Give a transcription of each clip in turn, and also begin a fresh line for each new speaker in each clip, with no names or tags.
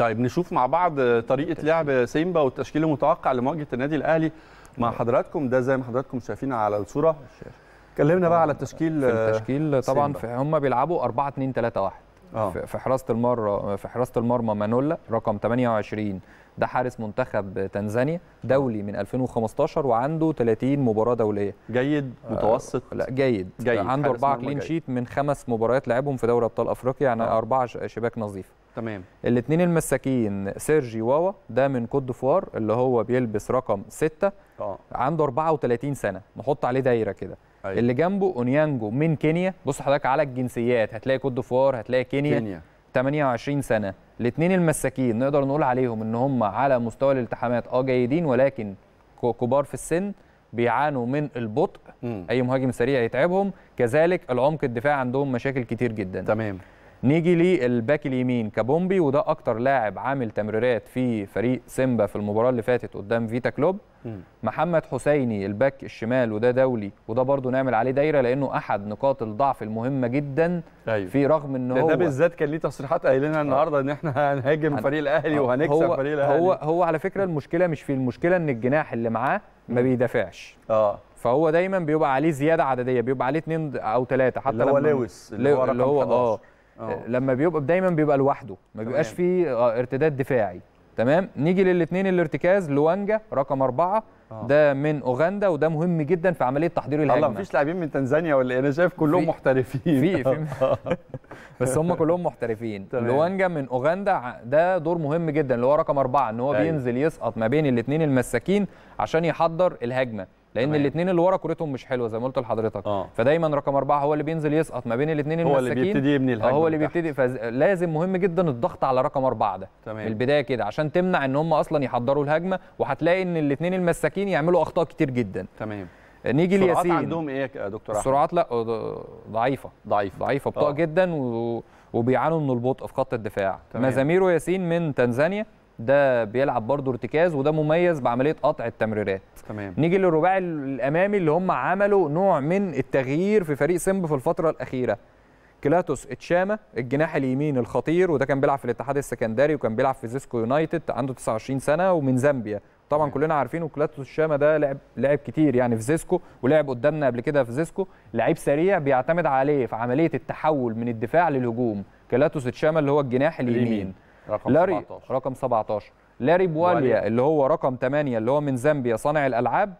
طيب نشوف مع بعض طريقه لعب سيمبا والتشكيل المتوقع لمواجهه النادي الاهلي مع حضراتكم ده زي ما حضراتكم شايفين على الصوره كلمنا بقى على التشكيل في التشكيل طبعا هم بيلعبوا 4 2 3 1 آه. في حراسه المرمى في حراسه المرمى مانولا رقم 28 ده حارس منتخب تنزانيا دولي من 2015 وعنده 30 مباراه دوليه جيد آه، متوسط آه لا جيد, جيد. عنده اربعه كلين شيت من خمس مباريات لعبهم في دوري ابطال افريقيا يعني آه. اربعه شباك نظيف تمام الاثنين المساكين سيرجي واوا ده من كوت ديفوار اللي هو بيلبس رقم 6 اه عنده 34 سنه نحط عليه دايره كده أيوة. اللي جنبه اونيانجو من كينيا بص حضرتك على الجنسيات هتلاقي كوت ديفوار هتلاقي كينيا, كينيا. 28 سنه الاثنين المساكين نقدر نقول عليهم ان هم على مستوى الالتحامات اه جيدين ولكن كبار في السن بيعانوا من البطء م. اي مهاجم سريع يتعبهم كذلك العمق الدفاع عندهم مشاكل كتير جدا تمام نيجي للباك اليمين كابومبي وده اكتر لاعب عامل تمريرات في فريق سيمبا في المباراه اللي فاتت قدام فيتا كلوب م. محمد حسيني الباك الشمال وده دولي وده برضو نعمل عليه دايره لانه احد نقاط الضعف المهمه جدا أيوه. في رغم ان هو ده بالذات كان ليه تصريحات قايلينها النهارده ان احنا هنهاجم فريق الاهلي آه، وهنكسب هو فريق الاهلي هو هو على فكره المشكله مش في المشكله ان الجناح اللي معاه ما بيدافعش اه فهو دايما بيبقى عليه زياده عدديه بيبقى عليه اثنين او ثلاثه حتى اللي هو لويس اللي هو, اللي هو اه آه. لما بيبقى دايما بيبقى لوحده ما بيبقاش فيه آه، ارتداد دفاعي تمام نيجي للاثنين الارتكاز لوانجا رقم أربعة أوه. ده من اوغندا وده مهم جدا في عمليه تحضير الهجمه الله مفيش لاعبين من تنزانيا ولا إيه؟ انا شايف كلهم في محترفين في في بس هم كلهم محترفين لوانجا من اوغندا ده دور مهم جدا اللي هو رقم أربعة ان هو أيوه. بينزل يسقط ما بين الاثنين المساكين عشان يحضر الهجمه لان الاثنين اللي ورا كورتهم مش حلوه زي ما قلت لحضرتك آه. فدايما رقم أربعة هو اللي بينزل يسقط ما بين الاثنين المساكين هو اللي بيبتدي يبني الهجمه آه، هو اللي بيبتدي فلازم مهم جدا الضغط على رقم أربعة ده تمام. من البدايه كده عشان تمنع ان هم اصلا يحضروا الهجمه وهتلاقي ان الاثنين المساكين يعملوا اخطاء كتير جدا تمام نيجي لياسين السرعات عندهم ايه يا دكتور احمد السرعات لا ضعيفه ضعيفه ضعيفه بطاقه آه. جدا و... وبيعانوا من البطء في خط الدفاع مزاميرو ياسين من تنزانيا ده بيلعب برضه ارتكاز وده مميز بعمليه قطع التمريرات تمام نيجي للرباعي الامامي اللي هم عملوا نوع من التغيير في فريق سيمب في الفتره الاخيره كلاتوس اتشاما الجناح اليمين الخطير وده كان بيلعب في الاتحاد السكندري وكان بيلعب في زيسكو يونايتد عنده 29 سنه ومن زامبيا طبعا كلنا عارفينه كلاتوس الشامه ده لعب لعب كتير يعني في زيسكو ولعب قدامنا قبل كده في زيسكو لعيب سريع بيعتمد عليه في عمليه التحول من الدفاع للهجوم كلاتوس الشامه اللي هو الجناح اليمين, اليمين. رقم لاري 17. رقم 17 لاري بواليا اللي هو رقم 8 اللي هو من زامبيا صانع الالعاب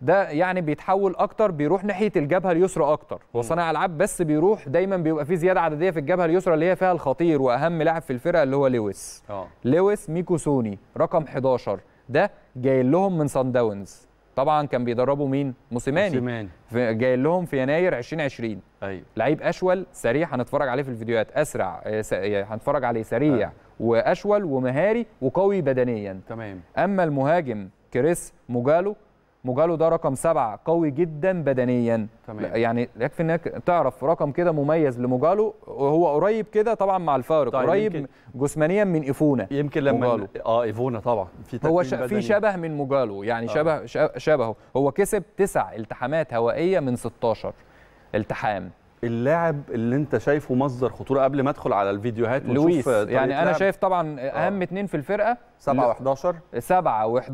ده يعني بيتحول اكتر بيروح ناحيه الجبهه اليسرى اكتر هو صانع العاب بس بيروح دايما بيبقى في زياده عدديه في الجبهه اليسرى اللي هي فيها الخطير واهم لاعب في الفرقه اللي هو لويس اه لويس ميكوسوني رقم 11 ده جاي لهم من سان داونز طبعا كان بيدربوا مين موسيماني موسيماني جاي لهم في يناير 2020 ايوه لعيب اشول سريع هنتفرج عليه في الفيديوهات اسرع آه، آه، يعني هنتفرج عليه سريع أيوة. واشول ومهاري وقوي بدنيا تمام اما المهاجم كريس موجالو موجالو ده رقم سبعة قوي جدا بدنيا تمام. يعني يكفي انك تعرف رقم كده مميز لموجالو وهو قريب كده طبعا مع الفارق طيب قريب جسمانيا من ايفونا يمكن لما مجالو. اه ايفونا طبعا في هو ش... في شبه من موجالو يعني آه. شبه شبهه هو كسب تسع التحامات هوائيه من 16 التحام اللاعب اللي انت شايفه مصدر خطوره قبل ما ادخل على الفيديوهات لويس يعني انا شايف طبعا آه. اهم اثنين في الفرقه 7 و11 7 و11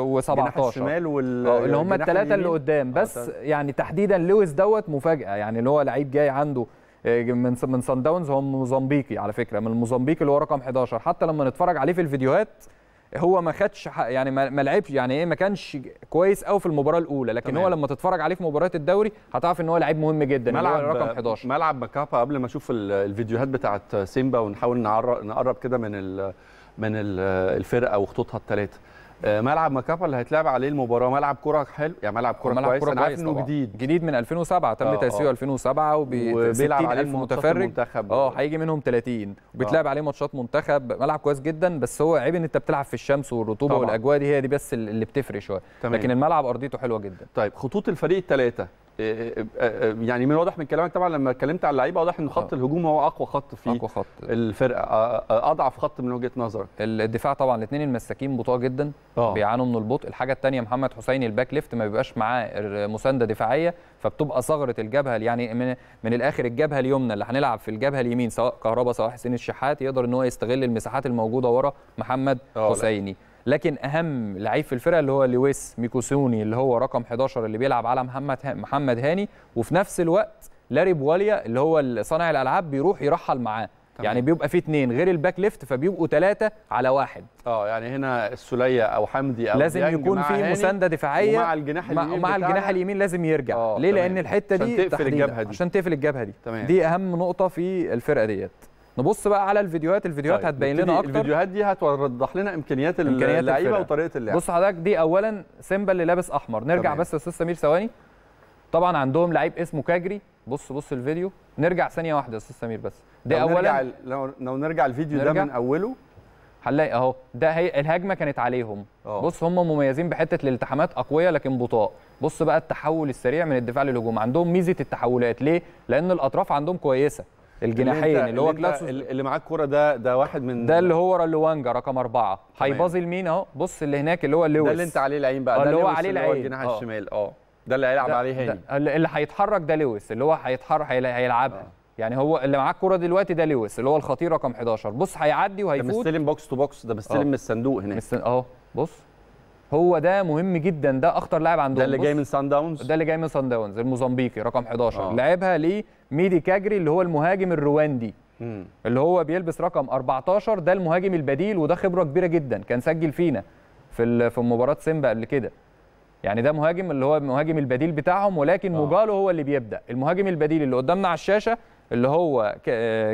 و17 الشمال وال آه، اللي هم الثلاثه اللي قدام آه، بس آه يعني تحديدا لويس دوت مفاجاه يعني اللي هو لعيب جاي عنده من من سان داونز هو موزمبيقي على فكره من الموزمبيقي اللي هو رقم 11 حتى لما نتفرج عليه في الفيديوهات هو ما خدش يعني ما لعبش يعني ايه ما كانش كويس قوي في المباراه الاولى لكن طبعا. هو لما تتفرج عليه في مباريات الدوري هتعرف ان هو لعيب مهم جدا ملعب رقم 11 ملعب مكابا قبل ما اشوف الفيديوهات بتاعت سيمبا ونحاول نقرب كده من من الفرقه وخطوطها الثلاثه آه، ملعب مكافا اللي هيتلعب عليه المباراه ملعب كره حلو يعني ملعب كره ملعب كويس كرة انا عارف انه جديد جديد من 2007 تم آه، آه. تاسيسه 2007 وبيلعب عليه متفرج اه هيجي منهم 30 وبيتلعب عليه ماتشات منتخب ملعب كويس جدا بس هو عيب ان انت بتلعب في الشمس والرطوبه طبعا. والاجواء دي هي دي بس اللي بتفرق شويه لكن الملعب ارضيته حلوه جدا طيب خطوط الفريق الثلاثه إيه، إيه، إيه، يعني من واضح من كلامك طبعا لما اتكلمت على اللعيبه واضح ان خط آه. الهجوم هو اقوى خط في أقوى خط. الفرقه اضعف خط من وجهه نظرك الدفاع طبعا الاثنين المساكين بطاء جدا أوه. بيعانوا من البطء الحاجه الثانيه محمد حسين الباك ليفت ما بيبقاش معاه مسانده دفاعيه فبتبقى ثغره الجبهه يعني من, من الاخر الجبهه اليمنى اللي هنلعب في الجبهه اليمين سواء كهربا سواء حسين الشحات يقدر ان هو يستغل المساحات الموجوده ورا محمد أوه. حسيني لكن اهم لعيب في الفرقه اللي هو لويس ميكوسوني اللي هو رقم 11 اللي بيلعب على محمد محمد هاني وفي نفس الوقت لاري بواليا اللي هو صانع الالعاب بيروح يرحل معاه تمام. يعني بيبقى في اثنين غير الباك ليفت فبيبقوا ثلاثه على واحد اه يعني هنا السوليه او حمدي او لازم يكون في مسانده دفاعيه ومع الجناح اليمين ومع الجناح اليمين لازم يرجع آه، ليه تمام. لان الحته دي عشان تقفل الجبهه دي عشان تقفل الجبهه دي تمام. دي اهم نقطه في الفرقه ديت نبص بقى على الفيديوهات الفيديوهات طيب. هتبين لنا اكتر الفيديوهات دي هتوضح لنا امكانيات, إمكانيات اللعيبه وطريقه اللعب بص حضرتك دي اولا سيمبا اللي لابس احمر نرجع طبعا. بس يا استاذ سمير ثواني طبعا عندهم لعيب اسمه كاجري بص بص الفيديو نرجع ثانيه واحده يا استاذ سمير بس ده اولا نرجع لو, لو نرجع الفيديو نرجع. ده من اوله هنلاقي اهو ده هي الهجمه كانت عليهم أوه. بص هم مميزين بحته الالتحامات اقوياء لكن بطاء بص بقى التحول السريع من الدفاع للهجوم عندهم ميزه التحولات ليه لان الاطراف عندهم كويسه الجناحين اللي, اللي هو كلاسوس اللي معاك كوره ده ده واحد من ده اللي هو رالوانجا رقم أربعة هيبازي لمين اهو بص اللي هناك اللي هو لويس ده اللي انت عليه العين بقى آه، ده اللي هو عليه العين اللي هو الجناح آه. الشمال اه ده اللي هيلعب عليه هاني اللي هيتحرك ده لويس اللي هو هيتحرك هيلعبها آه. يعني هو اللي معاه الكوره دلوقتي ده لويس اللي هو الخطير رقم 11 بص هيعدي وهيفوت ده مستلم بوكس تو بوكس ده مستلم من الصندوق هناك اه بص هو ده مهم جدا ده اخطر لاعب عندهم ده اللي جاي من سان داونز ده اللي جاي من سان داونز الموزمبيقي رقم 11 آه. لعبها ليه ميدي كاجري اللي هو المهاجم الرواندي مم. اللي هو بيلبس رقم 14 ده المهاجم البديل وده خبره كبيره جدا كان سجل فينا في في مباراه سيمبا قبل كده يعني ده مهاجم اللي هو المهاجم البديل بتاعهم ولكن آه. موجالو هو اللي بيبدا المهاجم البديل اللي قدامنا على الشاشه اللي هو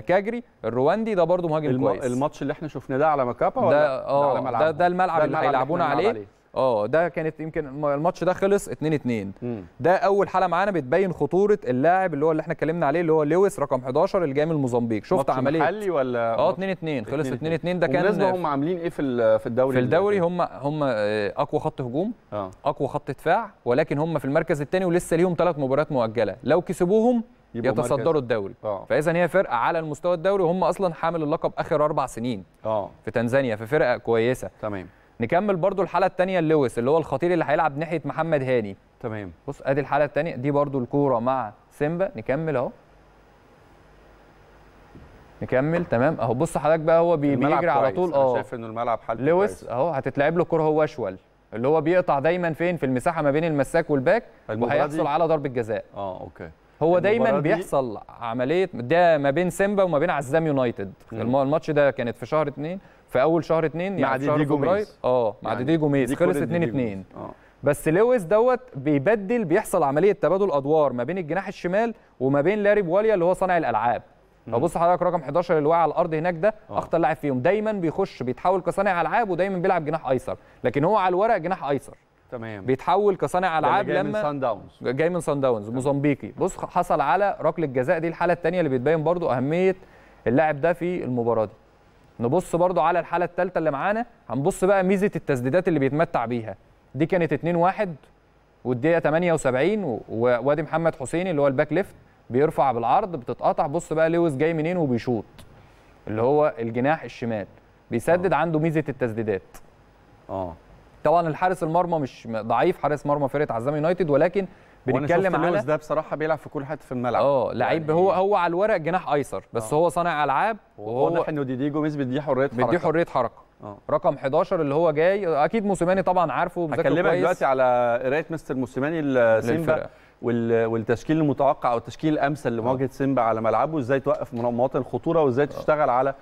كاجري الرواندي ده برضه مهاجم الم... كويس الماتش اللي احنا شفناه ده على مكابا ولا ده اه ده, ده الملعب, ده الملعب اللي هيلعبونا عليه, عليه. اه ده كانت يمكن الماتش ده خلص 2 2 ده اول حاله معانا بتبين خطوره اللاعب اللي هو اللي احنا اتكلمنا عليه اللي هو لويس رقم 11 اللي جاي من موزمبيق شفت عمليه محلي ولا اه 2 2 خلص 2 2 ده كان بالنسبه هم عاملين ايه في في الدوري في الدوري هم هم آه، اقوى خط هجوم آه. اقوى خط دفاع ولكن هم في المركز الثاني ولسه ليهم ثلاث مباريات مؤجله لو كسبوهم يتصدروا الدوري آه. فاذا هي فرقه على المستوى الدوري وهم اصلا حامل اللقب اخر اربع سنين آه. في تنزانيا ففرقه كويسه تمام نكمل برضو الحاله الثانيه لويس اللي هو الخطير اللي هيلعب ناحيه محمد هاني تمام بص ادي الحاله الثانيه دي برضو الكوره مع سيمبا نكمل اهو نكمل تمام اهو بص حضرتك بقى هو بيجري على طول اه شايف ان الملعب حالته لويس اهو هتتلعب له الكوره هو اشول اللي هو بيقطع دايما فين في المساحه ما بين المساك والباك وهيحصل على ضربه جزاء اه اوكي هو دايما بيحصل عمليه ده ما بين سيمبا وما بين عزام يونايتد الماتش ده كانت في شهر اثنين في اول شهر اثنين يعني مع ديدي جوميز اه مع يعني ديدي جوميز خلص 2 2 آه. بس لويس دوت بيبدل بيحصل عمليه تبادل ادوار ما بين الجناح الشمال وما بين لاري بواليا اللي هو صانع الالعاب فبص حضرتك رقم 11 اللي واقع على الارض هناك ده آه. اخطر لاعب فيهم دايما بيخش بيتحول كصانع العاب ودايما بيلعب جناح ايسر لكن هو على الورق جناح ايسر تمام بيتحول كصانع العاب لما جاي من سان داونز جاي من سان داونز موزمبيقي بص حصل على ركله جزاء دي الحاله الثانيه اللي بتبين برضو اهميه اللاعب ده في المباراه دي نبص برضو على الحاله الثالثه اللي معانا هنبص بقى ميزه التسديدات اللي بيتمتع بيها دي كانت 2-1 والدقيقه 78 ووادي محمد حسين اللي هو الباك ليفت بيرفع بالعرض بتتقطع بص بقى لويس جاي منين وبيشوط اللي هو الجناح الشمال بيسدد آه. عنده ميزه التسديدات اه طبعا الحارس المرمى مش ضعيف حارس مرمى فرقه عزام يونايتد ولكن بنتكلم على ده بصراحه بيلعب في كل حته في الملعب اه لعيب يعني هو هو على الورق جناح ايسر بس أوه. هو صانع العاب وهو واضح انه ديديجو ميس بيديه حريه حركه بيديه حريه حركه أوه. رقم 11 اللي هو جاي اكيد موسيماني طبعا عارفه هكلمك دلوقتي على قرايه مستر موسيماني لسيمبا والتشكيل المتوقع او التشكيل الامثل لمواجهه آه. سيمبا على ملعبه ازاي توقف مواطن الخطوره وازاي تشتغل على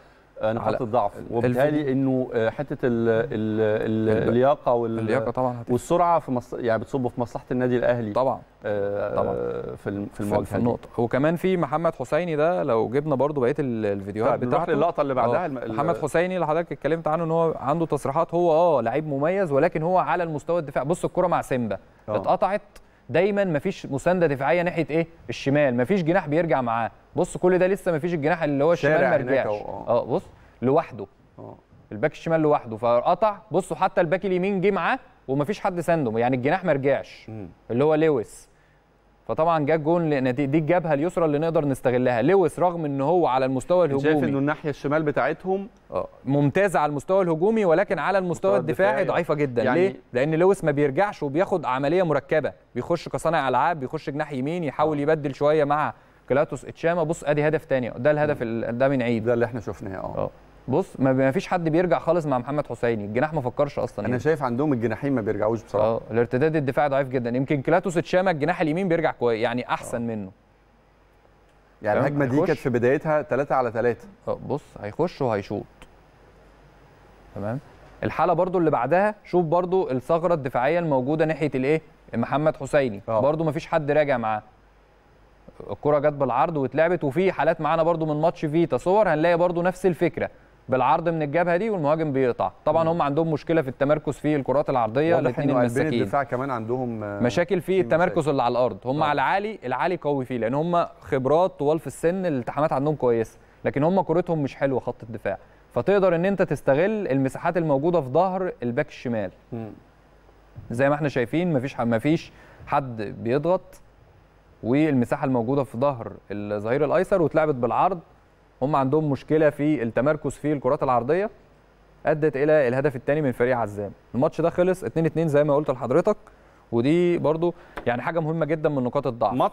آه، نقاط الضعف وبالتالي انه آه، حته الـ الـ اللياقه وال اللياقه طبعا هتفرق. والسرعه في مص... يعني بتصب في مصلحه النادي الاهلي طبعا آه طبعا في في المواجهه في النقطه وكمان في محمد حسيني ده لو جبنا برده بقيه الفيديوهات طيب، بتاعته اللقطه اللي بعدها آه، الم... محمد حسيني اللي حضرتك اتكلمت عنه ان هو عنده تصريحات هو اه لعيب مميز ولكن هو على المستوى الدفاع بص الكره مع سيمبا اتقطعت دايما مفيش مسانده دفاعيه ناحيه ايه الشمال مفيش جناح بيرجع معاه بص كل ده لسه ما فيش الجناح اللي هو الشمال ما رجعش أه. اه بص لوحده اه الباك الشمال لوحده فقطع بصوا حتى الباك اليمين جه معاه ومفيش حد سانده يعني الجناح ما رجعش اللي هو لويس فطبعا جاء الجون لان دي الجبهه اليسرى اللي نقدر نستغلها لويس رغم ان هو على المستوى الهجومي شايف انه الناحيه الشمال بتاعتهم أه، ممتازه على المستوى الهجومي ولكن على المستوى الدفاعي ضعيفه جدا يعني ليه لان لويس ما بيرجعش وبياخد عمليه مركبه بيخش كصانع العاب بيخش جناح يمين يحاول آه. يبدل شويه مع كلاتوس اتشاما بص ادي هدف تاني ده الهدف ده من عيد ده اللي احنا شفناه اه, آه. بص ما فيش حد بيرجع خالص مع محمد حسيني الجناح ما فكرش اصلا انا يعني. شايف عندهم الجناحين ما بيرجعوش بصراحه اه الارتداد الدفاعي ضعيف جدا يمكن كلاتوس اتشاما الجناح اليمين بيرجع كويس يعني احسن أوه. منه يعني الهجمه دي كانت في بدايتها 3 على 3 اه بص هيخش وهيشوط تمام الحاله برضو اللي بعدها شوف برضو الثغره الدفاعيه الموجوده ناحيه الايه محمد حسيني آه. برضو ما فيش حد راجع معاه الكره جت بالعرض واتلعبت وفي حالات معانا برده من ماتش فيتا صور هنلاقي برده نفس الفكره بالعرض من الجبهه دي والمهاجم بيقطع طبعا هم عندهم مشكله في التمركز في الكرات العرضيه الاثنين المساكين الدفاع كمان عندهم آه، مشاكل في التمركز اللي على الارض هم طبعا. آه. على العالي العالي قوي فيه لان هم خبرات طوال في السن الالتحامات عندهم كويسه لكن هم كورتهم مش حلوه خط الدفاع فتقدر ان انت تستغل المساحات الموجوده في ظهر الباك الشمال زي ما احنا شايفين مفيش مفيش حد بيضغط والمساحه الموجوده في ظهر الظهير الايسر واتلعبت بالعرض هم عندهم مشكله في التمركز في الكرات العرضيه ادت الى الهدف الثاني من فريق عزام الماتش ده خلص 2 2 زي ما قلت لحضرتك ودي برضو يعني حاجه مهمه جدا من نقاط الضعف